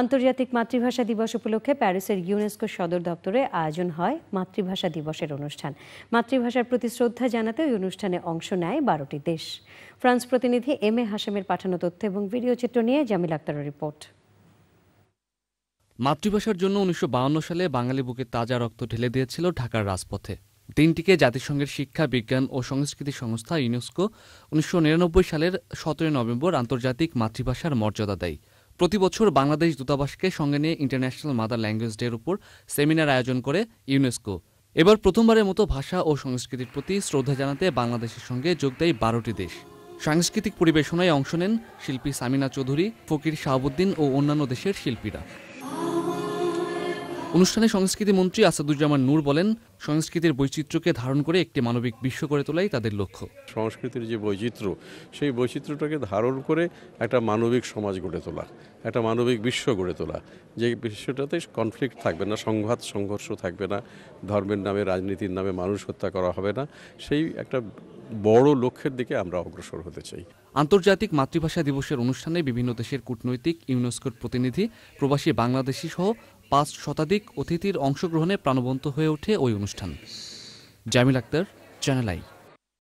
আন্তর্জাতিক মাতৃভাষা দিবস উপলক্ষে প্যারিসের ইউনেস্কো সদর দপ্তরে আয়োজন হয় মাতৃভাষা দিবসের অনুষ্ঠান মাতৃভাষার প্রতি শ্রদ্ধা জানাতে ওই অনুষ্ঠানে অংশ নেয় বারোটি দেশ ফ্রান্স প্রতিনিধি এম এ হাসেমের পাঠানো তথ্য এবং ভিডিও চিত্র নিয়ে জামিল আক্তারের রিপোর্ট মাতৃভাষার জন্য উনিশশো সালে বাঙালি বুকে তাজা রক্ত ঢেলে দিয়েছিল ঢাকার রাজপথে দিনটিকে জাতিসংঘের শিক্ষা বিজ্ঞান ও সংস্কৃতি সংস্থা ইউনেস্কো উনিশশো সালের সতেরোই নভেম্বর আন্তর্জাতিক মাতৃভাষার মর্যাদা দেয় প্রতি বছর বাংলাদেশ দূতাবাসকে সঙ্গে নিয়ে ইন্টারন্যাশনাল মাদার ল্যাঙ্গুয়েজ ডের উপর সেমিনার আয়োজন করে ইউনেস্কো এবার প্রথমবারের মতো ভাষা ও সংস্কৃতির প্রতি শ্রদ্ধা জানাতে বাংলাদেশের সঙ্গে যোগ দেয় বারোটি দেশ সাংস্কৃতিক পরিবেশনায় অংশ নেন শিল্পী সামিনা চৌধুরী ফকির শাহাবুদ্দিন ও অন্যান্য দেশের শিল্পীরা অনুষ্ঠানে সংস্কৃতি মন্ত্রী আসাদুজ্জামান নূর বলেন সংস্কৃতির বৈচিত্র্যকে ধারণ করে একটি মানবিক বিশ্ব করে তোলাই তাদের লক্ষ্য সংস্কৃতির যে বৈচিত্র্য সেই বৈচিত্র্যটাকে ধারণ করে একটা মানবিক সমাজ গড়ে তোলা একটা মানবিক বিশ্ব গড়ে তোলা যে বিশ্বটাতে কনফ্লিক্ট থাকবে না সংঘাত সংঘর্ষ থাকবে না ধর্মের নামে রাজনীতির নামে মানুষ হত্যা করা হবে না সেই একটা বড় লক্ষ্যের দিকে আমরা অগ্রসর হতে চাই আন্তর্জাতিক মাতৃভাষা দিবসের অনুষ্ঠানে বিভিন্ন দেশের কূটনৈতিক ইউনেস্কোর প্রতিনিধি প্রবাসী বাংলাদেশি সহ পাঁচ শতাধিক অতিথির অংশগ্রহণে প্রাণবন্ত হয়ে ওঠে ওই অনুষ্ঠান জামিল আক্তার চ্যানেল আই